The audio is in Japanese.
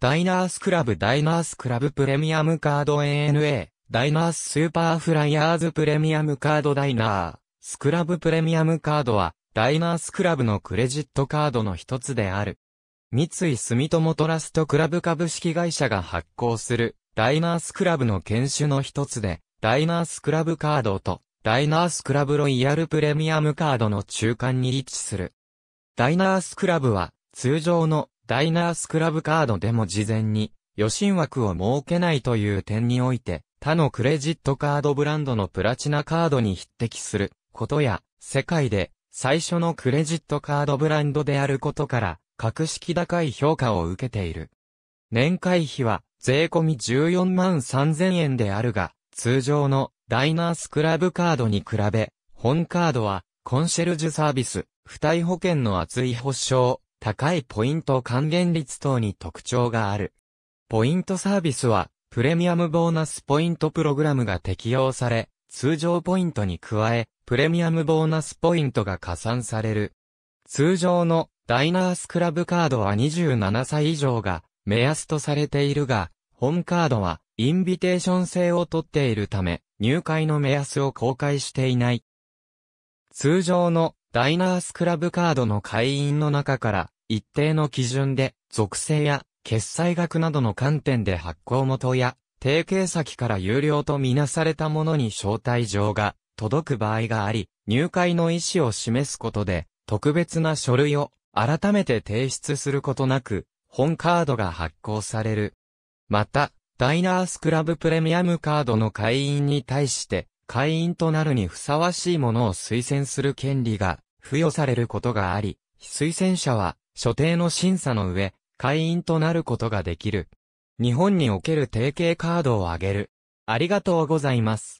ダイナースクラブダイナースクラブプレミアムカード ANA ダイナーススーパーフライヤーズプレミアムカードダイナースクラブプレミアムカードはダイナースクラブのクレジットカードの一つである。三井住友トラストクラブ株式会社が発行するダイナースクラブの研修の一つでダイナースクラブカードとダイナースクラブロイヤルプレミアムカードの中間に位置する。ダイナースクラブは通常のダイナースクラブカードでも事前に、予診枠を設けないという点において、他のクレジットカードブランドのプラチナカードに匹敵することや、世界で最初のクレジットカードブランドであることから、格式高い評価を受けている。年会費は税込み14万3000円であるが、通常のダイナースクラブカードに比べ、本カードはコンシェルジュサービス、付帯保険の厚い保証、高いポイント還元率等に特徴がある。ポイントサービスは、プレミアムボーナスポイントプログラムが適用され、通常ポイントに加え、プレミアムボーナスポイントが加算される。通常のダイナースクラブカードは27歳以上が目安とされているが、本カードはインビテーション制をとっているため、入会の目安を公開していない。通常のダイナースクラブカードの会員の中から、一定の基準で、属性や、決済額などの観点で発行元や、提携先から有料とみなされたものに招待状が届く場合があり、入会の意思を示すことで、特別な書類を改めて提出することなく、本カードが発行される。また、ダイナースクラブプレミアムカードの会員に対して、会員となるにふさわしいものを推薦する権利が付与されることがあり、推薦者は所定の審査の上、会員となることができる。日本における提携カードをあげる。ありがとうございます。